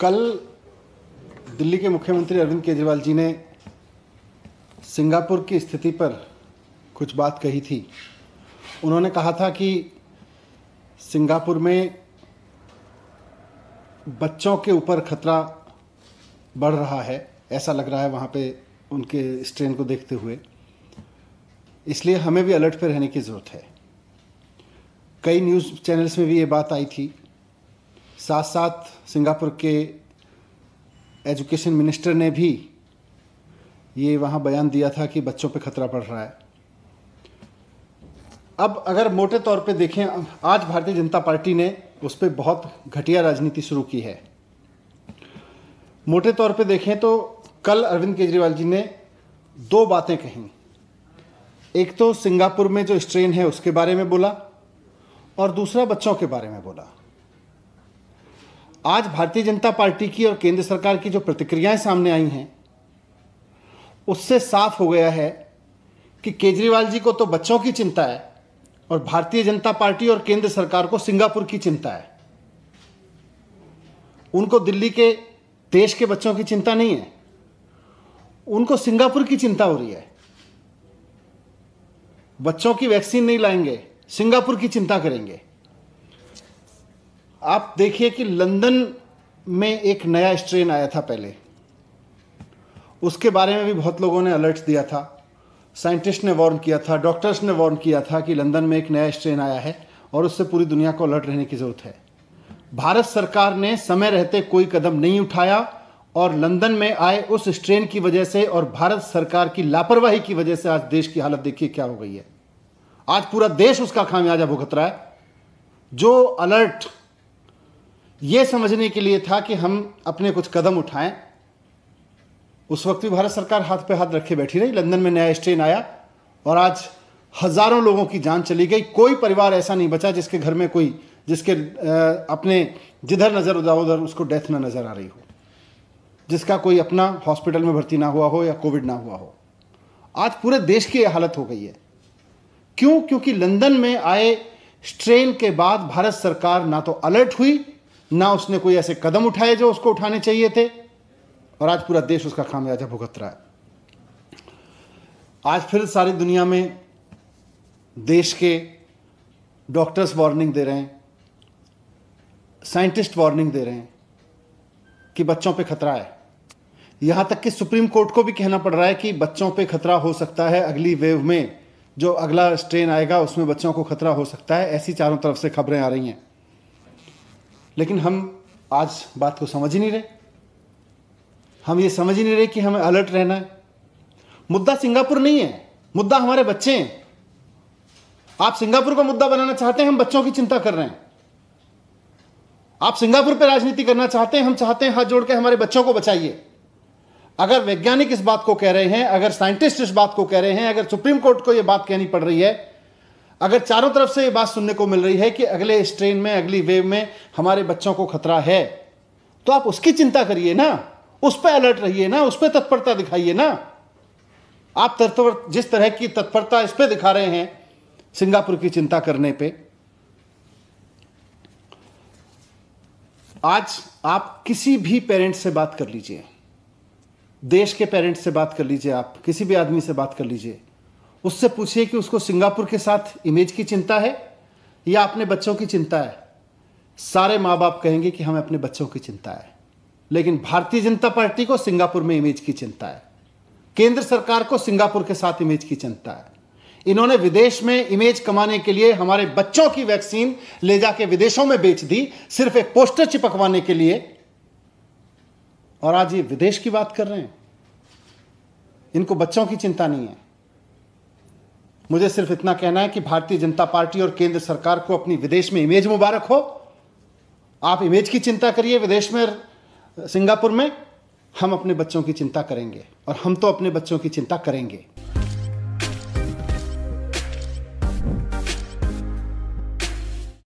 कल दिल्ली के मुख्यमंत्री अरविंद केजरीवाल जी ने सिंगापुर की स्थिति पर कुछ बात कही थी उन्होंने कहा था कि सिंगापुर में बच्चों के ऊपर खतरा बढ़ रहा है ऐसा लग रहा है वहाँ पे उनके स्ट्रेन को देखते हुए इसलिए हमें भी अलर्ट पर रहने की ज़रूरत है कई न्यूज़ चैनल्स में भी ये बात आई थी साथ साथ सिंगापुर के एजुकेशन मिनिस्टर ने भी ये वहाँ बयान दिया था कि बच्चों पे खतरा पड़ रहा है अब अगर मोटे तौर पे देखें आज भारतीय जनता पार्टी ने उस पर बहुत घटिया राजनीति शुरू की है मोटे तौर पे देखें तो कल अरविंद केजरीवाल जी ने दो बातें कहीं एक तो सिंगापुर में जो स्ट्रेन है उसके बारे में बोला और दूसरा बच्चों के बारे में बोला आज भारतीय जनता पार्टी की और केंद्र सरकार की जो प्रतिक्रियाएं सामने आई हैं उससे साफ हो गया है कि केजरीवाल जी को तो बच्चों की चिंता है और भारतीय जनता पार्टी और केंद्र सरकार को सिंगापुर की चिंता है उनको दिल्ली के देश के बच्चों की चिंता नहीं है उनको सिंगापुर की चिंता हो रही है बच्चों की वैक्सीन नहीं लाएंगे सिंगापुर की चिंता करेंगे आप देखिए कि लंदन में एक नया स्ट्रेन आया था पहले उसके बारे में भी बहुत लोगों ने अलर्ट्स दिया था साइंटिस्ट ने वार्न किया था डॉक्टर्स ने वार्न किया था कि लंदन में एक नया स्ट्रेन आया है और उससे पूरी दुनिया को अलर्ट रहने की ज़रूरत है भारत सरकार ने समय रहते कोई कदम नहीं उठाया और लंदन में आए उस स्ट्रेन की वजह से और भारत सरकार की लापरवाही की वजह से आज देश की हालत देखिए क्या हो गई है आज पूरा देश उसका खामियाजा भुगत रहा है जो अलर्ट ये समझने के लिए था कि हम अपने कुछ कदम उठाएं उस वक्त भी भारत सरकार हाथ पे हाथ रखे बैठी रही लंदन में नया स्ट्रेन आया और आज हजारों लोगों की जान चली गई कोई परिवार ऐसा नहीं बचा जिसके घर में कोई जिसके अपने जिधर नज़र उधर उधर उसको डेथ ना नज़र आ रही हो जिसका कोई अपना हॉस्पिटल में भर्ती ना हुआ हो या कोविड ना हुआ हो आज पूरे देश की यह हालत हो गई है क्यों क्योंकि लंदन में आए स्ट्रेन के बाद भारत सरकार ना तो अलर्ट हुई ना उसने कोई ऐसे कदम उठाए जो उसको उठाने चाहिए थे और आज पूरा देश उसका खामियाजा भुगत रहा है आज फिर सारी दुनिया में देश के डॉक्टर्स वार्निंग दे रहे हैं साइंटिस्ट वार्निंग दे रहे हैं कि बच्चों पे खतरा है यहां तक कि सुप्रीम कोर्ट को भी कहना पड़ रहा है कि बच्चों पे खतरा हो सकता है अगली वेव में जो अगला स्ट्रेन आएगा उसमें बच्चों को खतरा हो सकता है ऐसी चारों तरफ से खबरें आ रही हैं लेकिन हम आज बात को समझ ही नहीं रहे हम ये समझ ही नहीं रहे कि हमें अलर्ट रहना है मुद्दा सिंगापुर नहीं है मुद्दा हमारे बच्चे हैं आप सिंगापुर का मुद्दा बनाना चाहते हैं हम बच्चों की चिंता कर रहे हैं आप सिंगापुर पर राजनीति करना चाहते हैं हम चाहते हैं हाथ जोड़ के हमारे बच्चों को बचाइए अगर वैज्ञानिक इस बात को कह रहे हैं अगर साइंटिस्ट इस बात को कह रहे हैं अगर सुप्रीम कोर्ट को यह बात कहनी पड़ रही है अगर चारों तरफ से ये बात सुनने को मिल रही है कि अगले स्ट्रेन में अगली वेव में हमारे बच्चों को खतरा है तो आप उसकी चिंता करिए ना उस पर अलर्ट रहिए ना उस पर तत्परता दिखाइए ना आप तत्पर जिस तरह की तत्परता इस पर दिखा रहे हैं सिंगापुर की चिंता करने पे आज आप किसी भी पेरेंट्स से बात कर लीजिए देश के पेरेंट्स से बात कर लीजिए आप किसी भी आदमी से बात कर लीजिए उससे पूछिए कि उसको सिंगापुर के साथ इमेज की चिंता है या अपने बच्चों की चिंता है सारे माँ बाप कहेंगे कि हमें अपने बच्चों की चिंता है लेकिन भारतीय जनता पार्टी को सिंगापुर में इमेज की चिंता है केंद्र सरकार को सिंगापुर के साथ इमेज की चिंता है इन्होंने विदेश में इमेज कमाने के लिए हमारे बच्चों की वैक्सीन ले जाके विदेशों में बेच दी सिर्फ एक पोस्टर चिपकवाने के लिए और आज ये विदेश की बात कर रहे हैं इनको बच्चों की चिंता नहीं है मुझे सिर्फ इतना कहना है कि भारतीय जनता पार्टी और केंद्र सरकार को अपनी विदेश में इमेज मुबारक हो आप इमेज की चिंता करिए विदेश में सिंगापुर में हम अपने बच्चों की चिंता करेंगे और हम तो अपने बच्चों की चिंता करेंगे